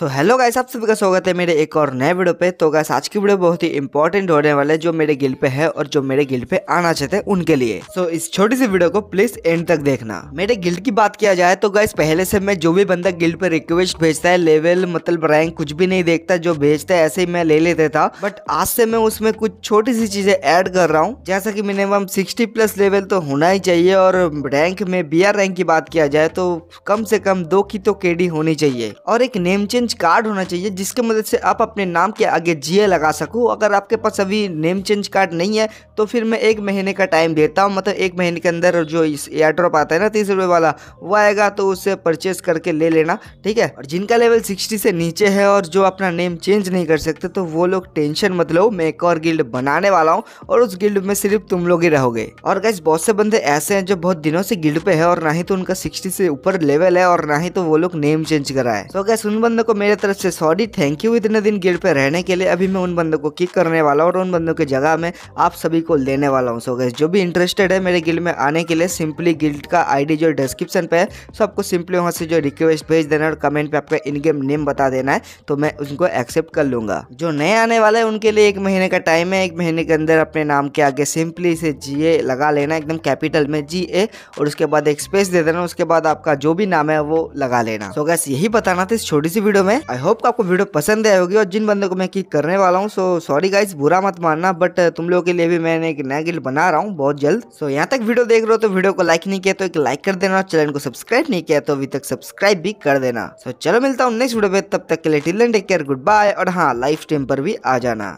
तो hello guys आप सभी का स्वागत है मेरे एक और नए वीडियो पे तो गाइस आज की वीडियो बहुत ही इंपॉर्टेंट होने वाले जो मेरे गिल पे है और जो मेरे गिल पे आना चाहते हैं उनके लिए सो so, इस छोटी सी वीडियो को प्लीज एंड तक देखना मेरे गिल की बात किया जाए तो गाइस पहले से मैं जो भी बंदा गिल पे रिक्वेस्ट भेजता है लेवल मतलब रैंक कुछ भी नहीं देखता जो भेजता है ऐसे ही मैं ले लेता था बट आज से मैं उसमें कुछ छोटी सी चीजें एड कर रहा हूँ जैसा की मिनिमम सिक्सटी प्लस लेवल तो होना ही चाहिए और रैंक में बी रैंक की बात किया जाए तो कम से कम दो की तो के होनी चाहिए और एक नेम चेंज चेंज कार्ड होना चाहिए जिसके मदद से आप अपने नाम के आगे जी लगा सको अगर आपके पास अभी नेम चेंज कार्ड नहीं है तो फिर मैं एक महीने का टाइम देता हूँ मतलब एक महीने के अंदर जो इस एयर ड्रॉप आता है ना तीस रुपये वाला वो आएगा तो उसे परचेज करके ले लेना ठीक है और जिनका लेवल सिक्सटी से नीचे है और जो अपना नेम चेंज नहीं कर सकते तो वो लोग टेंशन मत लो मैं एक और गिल्ड बनाने वाला हूँ और उस गिल्ड में सिर्फ तुम लोग ही रहोगे और गैस बहुत से बंदे ऐसे हैं जो बहुत दिनों से गिल्ड पे है और ना ही तो उनका सिक्सटी से ऊपर लेवल है और ना ही तो वो लोग नेम चेंज कराए तो गैस उन बंदों को मेरे तरफ से सॉरी थैंक यू इतने दिन गेट पे रहने के लिए अभी मैं उन बंदों को किक करने वाला हूँ और उन बंदों की जगह में आप सभी को लेने वाला हूँ सो गैस जो भी इंटरेस्टेड है मेरे गिल्ड में आने के लिए सिंपली गिल्ड का आईडी जो डिस्क्रिप्शन पे है सो आपको सिंपली वहाँ से जो रिक्वेस्ट भेज देना और कमेंट पे आपका इन गेम नेम बता देना है तो मैं उनको एक्सेप्ट कर लूँगा जो नए आने वाले हैं उनके लिए एक महीने का टाइम है एक महीने के अंदर अपने नाम के आगे सिंपली से जी लगा लेना एकदम कैपिटल में जी और उसके बाद एक स्पेस दे देना उसके बाद आपका जो भी नाम है वो लगा लेना सो गैस यही बताना था इस छोटी सी वीडियो वीडियो में आई होप आपको वीडियो पसंद आई होगी और जिन बंदों को मैं किक करने वाला हूँ सो सॉरी गाइज बुरा मत मानना बट uh, तुम लोगों के लिए भी मैंने एक नया गिल बना रहा हूँ बहुत जल्द सो so, यहाँ तक वीडियो देख रहे हो तो वीडियो को लाइक नहीं किया तो एक लाइक कर देना और चैनल को सब्सक्राइब नहीं किया तो अभी तक सब्सक्राइब भी कर देना सो so, चलो मिलता हूँ नेक्स्ट वीडियो में तब तक के लिए टिल केयर गुड बाय और हाँ लाइफ टाइम पर भी आ जाना